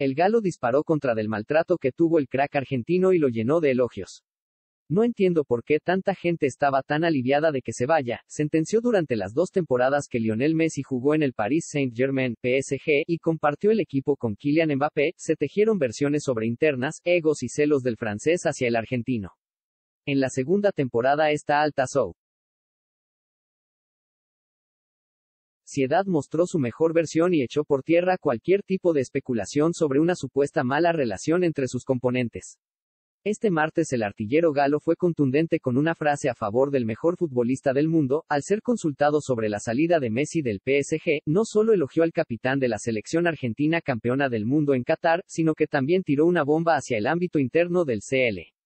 El galo disparó contra del maltrato que tuvo el crack argentino y lo llenó de elogios. No entiendo por qué tanta gente estaba tan aliviada de que se vaya, sentenció durante las dos temporadas que Lionel Messi jugó en el Paris Saint-Germain, PSG, y compartió el equipo con Kylian Mbappé, se tejieron versiones sobre internas, egos y celos del francés hacia el argentino. En la segunda temporada está alta show. Ciedad mostró su mejor versión y echó por tierra cualquier tipo de especulación sobre una supuesta mala relación entre sus componentes. Este martes el artillero galo fue contundente con una frase a favor del mejor futbolista del mundo, al ser consultado sobre la salida de Messi del PSG, no solo elogió al capitán de la selección argentina campeona del mundo en Qatar, sino que también tiró una bomba hacia el ámbito interno del CL.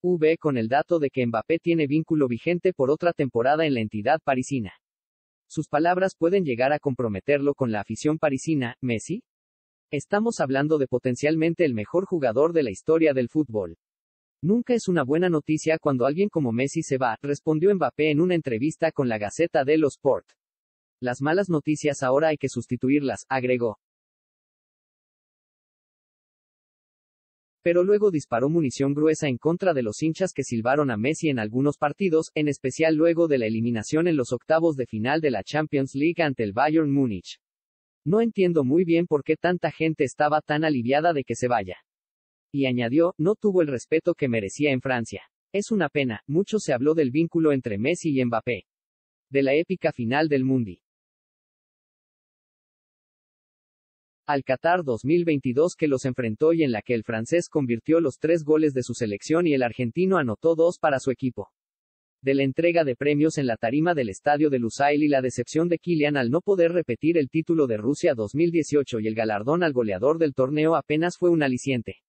V con el dato de que Mbappé tiene vínculo vigente por otra temporada en la entidad parisina. Sus palabras pueden llegar a comprometerlo con la afición parisina, Messi. Estamos hablando de potencialmente el mejor jugador de la historia del fútbol. Nunca es una buena noticia cuando alguien como Messi se va, respondió Mbappé en una entrevista con la Gaceta de los Sport. Las malas noticias ahora hay que sustituirlas, agregó. pero luego disparó munición gruesa en contra de los hinchas que silbaron a Messi en algunos partidos, en especial luego de la eliminación en los octavos de final de la Champions League ante el Bayern Múnich. No entiendo muy bien por qué tanta gente estaba tan aliviada de que se vaya. Y añadió, no tuvo el respeto que merecía en Francia. Es una pena, mucho se habló del vínculo entre Messi y Mbappé. De la épica final del Mundi. al Qatar 2022 que los enfrentó y en la que el francés convirtió los tres goles de su selección y el argentino anotó dos para su equipo. De la entrega de premios en la tarima del estadio de Lusail y la decepción de Kylian al no poder repetir el título de Rusia 2018 y el galardón al goleador del torneo apenas fue un aliciente.